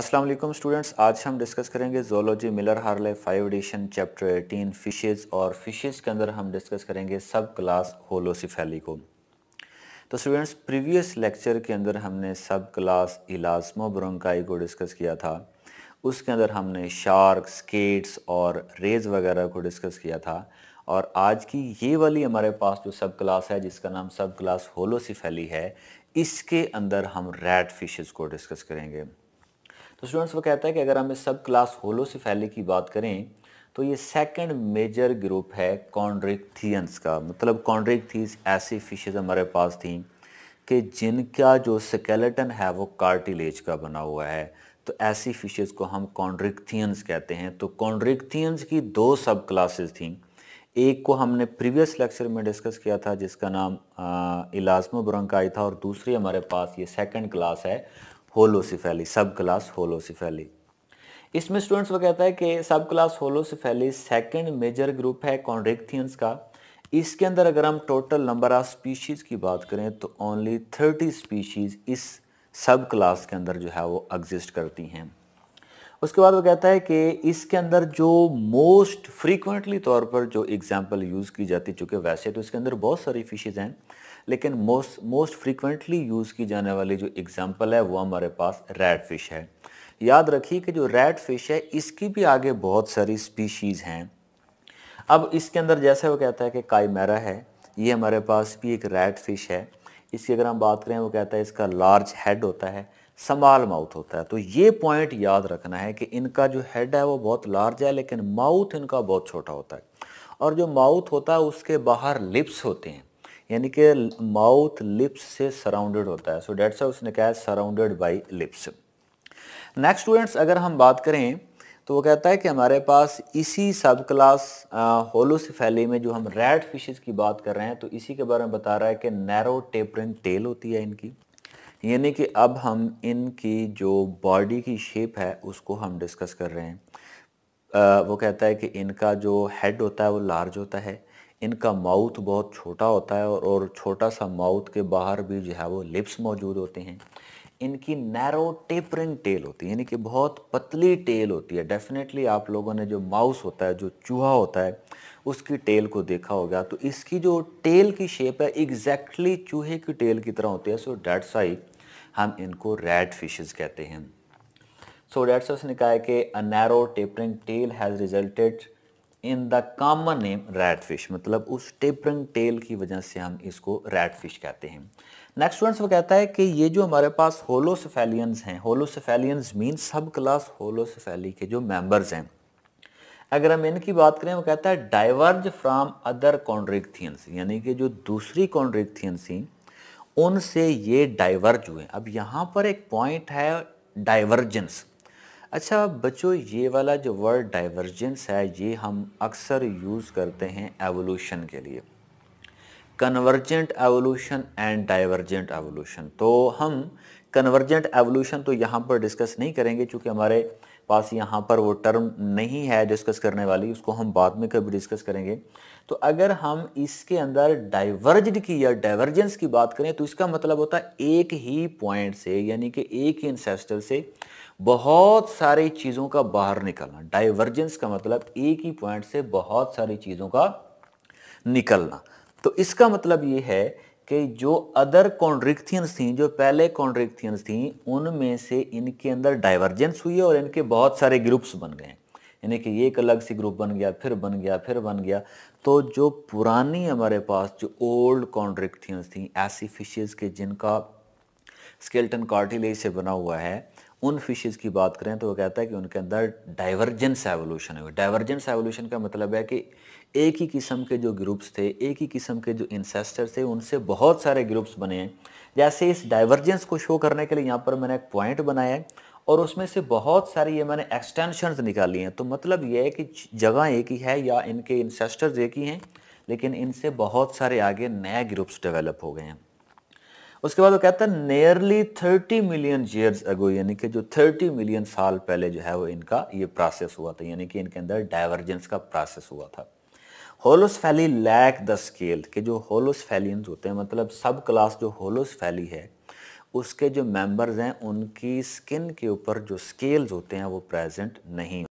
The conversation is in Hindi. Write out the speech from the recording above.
अस्सलाम वालेकुम स्टूडेंट्स आज हम डिस्कस करेंगे zoology Miller Harley five edition chapter eighteen fishes और फिशेज़ के अंदर हम डिस्कस करेंगे सब क्लास होलोसिफेली को तो स्टूडेंट्स प्रीवियस लेक्चर के अंदर हमने सब क्लास इलाजमो ब्रोंकाई को डिस्कस किया था उसके अंदर हमने शार्क स्केट्स और रेज वगैरह को डिस्कस किया था और आज की ये वाली हमारे पास जो सब क्लास है जिसका नाम सब क्लास होलोसिफेली है इसके अंदर हम रेड फिशेज़ को डिस्कस करेंगे तो स्टूडेंट्स वो कहता है कि अगर हम सब क्लास होलोसिफेली की बात करें तो ये सेकंड मेजर ग्रुप है कॉन्ड्रिकथियंस का मतलब कॉन्ड्रिकथीस ऐसी फिशेज हमारे पास थी कि जिनका जो स्केलेटन है वो कार्टिलेज का बना हुआ है तो ऐसी फिशेज को हम कॉन्ड्रिकथियंस कहते हैं तो कॉन्ड्रिकथियंस की दो सब क्लासेस थी एक को हमने प्रीवियस लेक्चर में डिस्कस किया था जिसका नाम इलाजमो ब्रंकाई था और दूसरी हमारे पास ये सेकंड क्लास है होलोसिफेली सब क्लास होलोसिफेली इसमें स्टूडेंट्स वो कहता है कि sub class holocephali second major group है कॉन्ड्रिक्थियंस का इसके अंदर अगर हम टोटल नंबर ऑफ स्पीशीज़ की बात करें तो ओनली थर्टी स्पीशीज़ इस सब क्लास के अंदर जो है वो एग्जिस्ट करती हैं उसके बाद वो कहता है कि इसके अंदर जो मोस्ट फ्रीक्वेंटली तौर पर जो एग्ज़ाम्पल यूज़ की जाती चूँकि वैसे तो इसके अंदर बहुत सारी फिशेज़ हैं लेकिन मोस्ट मोस्ट फ्रीक्वेंटली यूज़ की जाने वाली जो एग्ज़ाम्पल है वो हमारे पास रेड फिश है याद रखिए कि जो रेड फिश है इसकी भी आगे बहुत सारी स्पीशीज़ हैं अब इसके अंदर जैसे वो कहता है कि काईमेरा है ये हमारे पास भी एक रेड फिश है इसकी अगर हम बात करें वो कहता है इसका लार्ज हेड होता है समाल माउथ होता है तो ये पॉइंट याद रखना है कि इनका जो हेड है वो बहुत लार्ज है लेकिन माउथ इनका बहुत छोटा होता है और जो माउथ होता है उसके बाहर लिप्स होते हैं यानी कि माउथ लिप्स से सराउंडेड होता है सो डेट्स उसने कहा है surrounded by lips next students अगर हम बात करें तो वो कहता है कि हमारे पास इसी सब क्लास होलोसिफेली में जो हम रेड फिशेस की बात कर रहे हैं तो इसी के बारे में बता रहा है कि नैरो टेपरिंग टेल होती है इनकी यानी कि अब हम इनकी जो बॉडी की शेप है उसको हम डिस्कस कर रहे हैं आ, वो कहता है कि इनका जो हेड होता है वो लार्ज होता है इनका माउथ बहुत छोटा होता है और, छोटा सा माउथ के बाहर भी जो है वो लिप्स मौजूद होते हैं इनकी नैरो टेपरिंग टेल होती है यानी कि बहुत पतली टेल होती है डेफिनेटली आप लोगों ने जो माउस होता है जो चूहा होता है उसकी टेल को देखा होगा तो इसकी जो टेल की शेप है एग्जैक्टली exactly चूहे की टेल की तरह होती है सो डैट साई हम इनको रेड फिशेज कहते हैं सो डैट साइस ने कहा है कि a narrow tapering tail has resulted in the common name red fish मतलब उस टेपरिंग टेल की वजह से हम इसको रेड फिश कहते हैं नेक्स्ट स्टूडेंट्स वो कहता है कि ये जो हमारे पास होलोसफेलियंस हैं होलोसफेलियंस मीन सब क्लास होलोसफेली के जो मेंबर्स हैं अगर हम इनकी बात करें वो कहता है डाइवर्ज फ्राम अदर कॉन्ड्रिक्थियंस यानी कि जो दूसरी कॉन्ड्रिक्थियंस थी उनसे ये डाइवर्ज हुए अब यहाँ पर एक पॉइंट है डाइवर्जेंस अच्छा बच्चों ये वाला जो वर्ड डाइवर्जेंस है ये हम अक्सर यूज़ करते हैं एवोल्यूशन के लिए convergent evolution and divergent evolution तो हम कन्वर्जेंट एवोल्यूशन तो यहाँ पर डिस्कस नहीं करेंगे क्योंकि हमारे पास यहाँ पर वो टर्म नहीं है डिस्कस करने वाली उसको हम बाद में कभी डिस्कस करेंगे तो अगर हम इसके अंदर डाइवर्जड की या डाइवर्जेंस की बात करें तो इसका मतलब होता है एक ही पॉइंट से यानी कि एक ही इंसेस्टर से बहुत सारी चीज़ों का बाहर निकलना डाइवर्जेंस का मतलब एक ही पॉइंट से बहुत सारी चीज़ों का निकलना तो इसका मतलब ये है कि जो अदर कॉन्ड्रिक्थियंस थी जो पहले कॉन्ड्रिक्थियंस थी उनमें से इनके अंदर डाइवर्जेंस हुई है और इनके बहुत सारे ग्रुप्स बन गए यानी कि एक अलग से ग्रुप बन गया फिर बन गया फिर बन गया तो जो पुरानी हमारे पास जो ओल्ड कॉन्ड्रिक्थियंस थी ऐसी फिशेज़ के जिनका स्केल्टन कार्टिलेज से बना हुआ है उन फिशेज़ की बात करें तो वो कहता है कि उनके अंदर डाइवर्जेंस एवोल्यूशन है डाइवर्जेंस एवोल्यूशन का मतलब है कि एक ही किस्म के जो ग्रुप्स थे एक ही किस्म के जो इंसेस्टर थे उनसे बहुत सारे ग्रुप्स बने हैं जैसे इस डाइवर्जेंस को शो करने के लिए यहाँ पर मैंने एक पॉइंट बनाया है और उसमें से बहुत सारी ये मैंने एक्सटेंशन निकाली हैं तो मतलब ये है कि जगह एक ही है या इनके इंसेस्टर्स एक ही हैं लेकिन इनसे बहुत सारे आगे नए ग्रुप्स डेवलप हो गए हैं उसके बाद वो कहता है nearly thirty million years ago यानी कि जो थर्टी मिलियन साल पहले जो है वो इनका ये प्रोसेस हुआ था यानी कि इनके अंदर डाइवर्जेंस का प्रोसेस हुआ था होलोसफैली लैक द स्केल के जो होलोसफैलियंस होते हैं मतलब सब क्लास जो होलोसफैली है उसके जो मेंबर्स हैं उनकी स्किन के ऊपर जो स्केल्स होते हैं वो प्रेजेंट नहीं